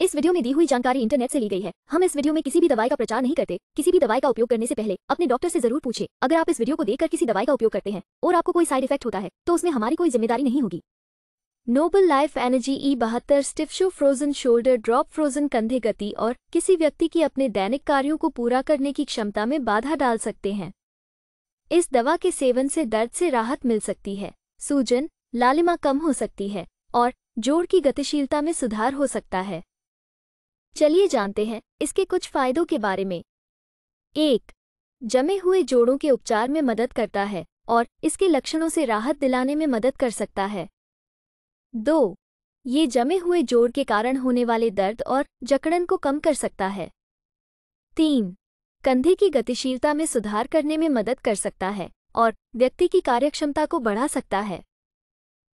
इस वीडियो में दी हुई जानकारी इंटरनेट से ली गई है हम इस वीडियो में किसी भी दवाई का प्रचार नहीं करते किसी भी दवाई का उपयोग करने से पहले अपने डॉक्टर से जरूर पूछे अगर आप इस वीडियो को देखकर किसी दवाई का उपयोग करते हैं और आपको कोई साइड इफेक्ट होता है तो उसमें हमारी कोई जिम्मेदारी नहीं होगी नोबल लाइफ एनर्जी ई बहत्तर स्टिफ्शो फ्रोजन शोल्डर ड्रॉप फ्रोजन कंधे गति और किसी व्यक्ति की अपने दैनिक कार्यो को पूरा करने की क्षमता में बाधा डाल सकते हैं इस दवा के सेवन से दर्द से राहत मिल सकती है सूजन लालिमा कम हो सकती है और जोड़ की गतिशीलता में सुधार हो सकता है चलिए जानते हैं इसके कुछ फायदों के बारे में एक जमे हुए जोड़ों के उपचार में मदद करता है और इसके लक्षणों से राहत दिलाने में मदद कर सकता है दो ये जमे हुए जोड़ के कारण होने वाले दर्द और जकड़न को कम कर सकता है तीन कंधे की गतिशीलता में सुधार करने में मदद कर सकता है और व्यक्ति की कार्यक्षमता को बढ़ा सकता है